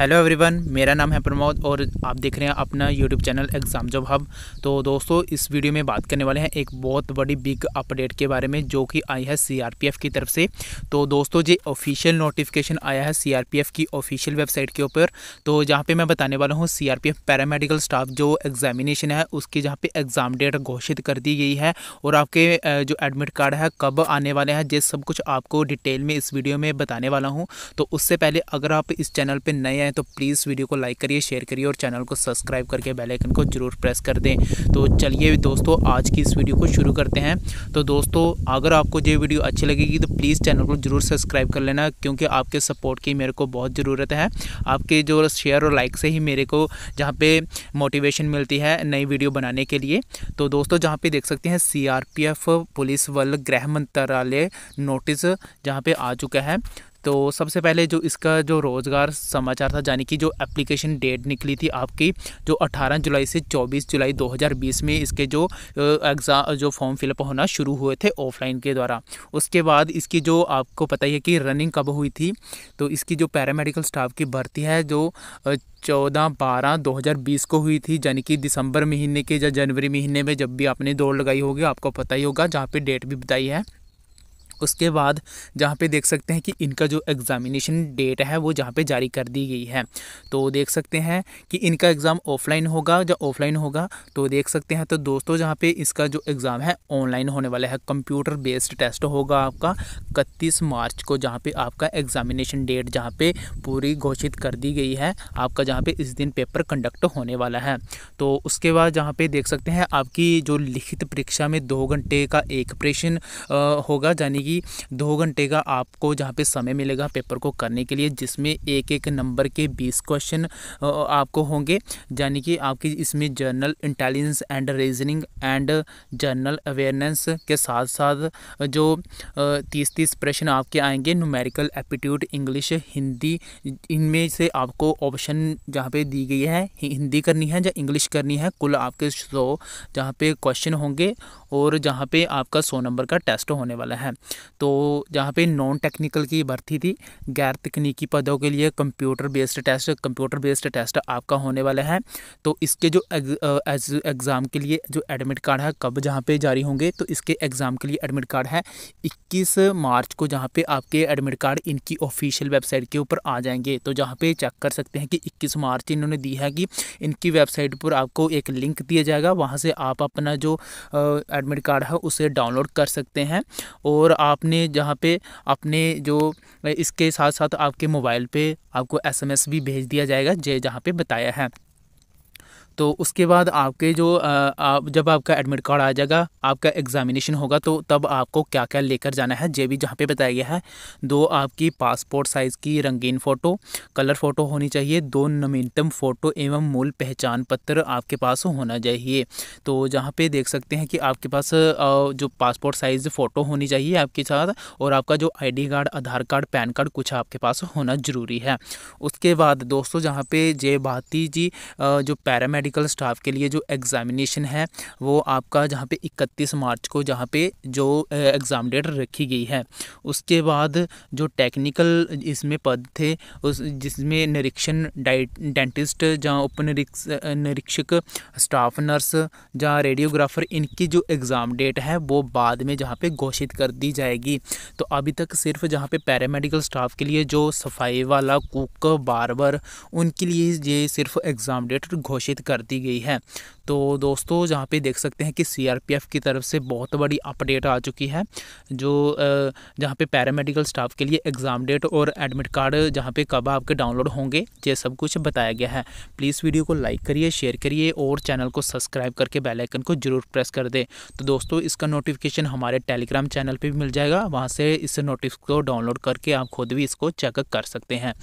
hello everyone मेरा नाम है प्रमोद और आप देख रहे हैं अपना YouTube channel exam job hub तो दोस्तों इस वीडियो में बात करने वाले हैं एक बहुत बड़ी बिग अपडेट के बारे में जो कि आई है सीआरपीएफ की तरफ से तो दोस्तों ये ऑफिशियल नोटिफिकेशन आया है सीआरपीएफ की ऑफिशियल वेबसाइट के ऊपर तो जहाँ पर मैं बताने वाला हूँ सी पैरामेडिकल स्टाफ जो एग्जामिनेशन है उसकी जहाँ पर एग्ज़ाम डेट घोषित कर दी गई है और आपके जो एडमिट कार्ड है कब आने वाले हैं ये सब कुछ आपको डिटेल में इस वीडियो में बताने वाला हूँ तो उससे पहले अगर आप इस चैनल पर नए हैं तो प्लीज़ वीडियो को लाइक करिए शेयर करिए और चैनल को सब्सक्राइब करके बेलाइकन को ज़रूर प्रेस कर दें तो चलिए दोस्तों आज की इस वीडियो को शुरू करते हैं तो दोस्तों अगर आपको ये वीडियो अच्छी लगेगी तो प्लीज़ चैनल को ज़रूर सब्सक्राइब कर लेना क्योंकि आपके सपोर्ट की मेरे को बहुत ज़रूरत है आपके जो शेयर और लाइक से ही मेरे को जहाँ पे मोटिवेशन मिलती है नई वीडियो बनाने के लिए तो दोस्तों जहाँ पे देख सकते हैं सीआरपीएफ पुलिस वल गृह मंत्रालय नोटिस जहाँ पे आ चुका है तो सबसे पहले जो इसका जो रोज़गार समाचार था यानी कि जो एप्लीकेशन डेट निकली थी आपकी जो 18 जुलाई से 24 जुलाई 2020 में इसके जो एग्ज़ाम जो फॉर्म फिलअप होना शुरू हुए थे ऑफलाइन के द्वारा उसके बाद इसकी जो आपको पता ही है कि रनिंग कब हुई थी तो इसकी जो पैरामेडिकल स्टाफ की भर्ती है जो चौदह बारह दो हज़ार बीस को हुई थी यानी कि दिसंबर महीने के या जनवरी महीने में जब भी आपने दौड़ लगाई होगी आपको पता ही होगा जहाँ पे डेट भी बताई है उसके बाद जहाँ पे देख सकते हैं कि इनका जो एग्ज़ामिनेशन डेट है वो जहाँ पे जारी कर दी गई है तो देख सकते हैं कि इनका एग्ज़ाम ऑफलाइन होगा या ऑफलाइन होगा तो देख सकते हैं तो दोस्तों जहाँ पे इसका जो एग्ज़ाम है ऑनलाइन होने वाला है कंप्यूटर बेस्ड टेस्ट होगा आपका इकतीस मार्च को जहाँ पर आपका एग्ज़ामिनेशन डेट जहाँ पर पूरी घोषित कर दी गई है आपका जहाँ पर इस दिन पेपर कंडक्ट होने वाला है तो उसके बाद जहाँ पर देख सकते हैं आपकी जो लिखित परीक्षा में दो घंटे का एक प्रेशन होगा यानी कि जाएगी दो घंटे का आपको जहाँ पे समय मिलेगा पेपर को करने के लिए जिसमें एक एक नंबर के बीस क्वेश्चन आपको होंगे यानी कि आपकी इसमें general intelligence and reasoning and general awareness के साथ साथ जो तीस तीस प्रश्न आपके आएंगे न्यूमेरिकल एप्टीट्यूड इंग्लिश हिंदी इनमें से आपको ऑप्शन जहाँ पे दी गई है हिंदी करनी है या इंग्लिश करनी है कुल आपके सौ जहाँ पे क्वेश्चन होंगे और जहाँ पे आपका सौ नंबर का टेस्ट होने वाला है तो जहाँ पे नॉन टेक्निकल की भर्ती थी गैर तकनीकी पदों के लिए computer based test computer based test आपका होने वाला है तो इसके जो एग्ज़ाम के लिए जो एडमिट कार्ड है कब जहाँ पे जारी होंगे तो इसके एग्ज़ाम के लिए एडमिट कार्ड है 21 मार्च को जहाँ पे आपके एडमिट कार्ड इनकी ऑफिशियल वेबसाइट के ऊपर आ जाएंगे तो जहाँ पे चेक कर सकते हैं कि 21 मार्च इन्होंने दी है कि इनकी वेबसाइट पर आपको एक लिंक दिया जाएगा वहाँ से आप अपना जो एडमिट कार्ड है उसे डाउनलोड कर सकते हैं और आप आपने जहाँ पे अपने जो इसके साथ साथ आपके मोबाइल पे आपको एसएमएस भी भेज दिया जाएगा जे जहाँ पे बताया है तो उसके बाद आपके जो आप जब आपका एडमिट कार्ड आ जाएगा आपका एग्ज़ामिनेशन होगा तो तब आपको क्या क्या लेकर जाना है जे भी जहाँ पर बताया गया है दो आपकी पासपोर्ट साइज़ की रंगीन फ़ोटो कलर फ़ोटो होनी चाहिए दो नवीनतम फ़ोटो एवं मूल पहचान पत्र आपके पास होना चाहिए तो जहाँ पर देख सकते हैं कि आपके पास जो पासपोर्ट साइज़ फ़ोटो होनी चाहिए आपके साथ और आपका जो I card Aadhaar card PAN card कुछ आपके पास होना ज़रूरी है उसके बाद दोस्तों जहाँ पर जय भारती जी जो पैरामेडिक मेडिकल स्टाफ के लिए जो एग्ज़ामिनेशन है वो आपका जहाँ पे 31 मार्च को जहाँ पे जो एग्ज़ाम डेट रखी गई है उसके बाद जो टेक्निकल इसमें पद थे उस जिसमें निरीक्षण डेंटिस्ट जहाँ उप निरीक्षक स्टाफ नर्स जहाँ रेडियोग्राफर इनकी जो एग्ज़ाम डेट है वो बाद में जहाँ पे घोषित कर दी जाएगी तो अभी तक सिर्फ जहाँ पे पैरामेडिकल स्टाफ के लिए जो सफाई वाला कुक बारबर उनके लिए ये सिर्फ एग्ज़ाम डेट घोषित कर दी गई है तो दोस्तों जहाँ पे देख सकते हैं कि सीआरपीएफ की तरफ से बहुत बड़ी अपडेट आ चुकी है जो जहाँ पे पैरामेडिकल स्टाफ के लिए एग्ज़ाम डेट और एडमिट कार्ड जहाँ पे कब आपके डाउनलोड होंगे ये सब कुछ बताया गया है प्लीज़ वीडियो को लाइक करिए शेयर करिए और चैनल को सब्सक्राइब करके बेलाइकन को ज़रूर प्रेस कर दें तो दोस्तों इसका नोटिफिकेशन हमारे टेलीग्राम चैनल पर भी मिल जाएगा वहाँ से इस नोटिस को डाउनलोड करके आप खुद भी इसको चेकअप कर सकते हैं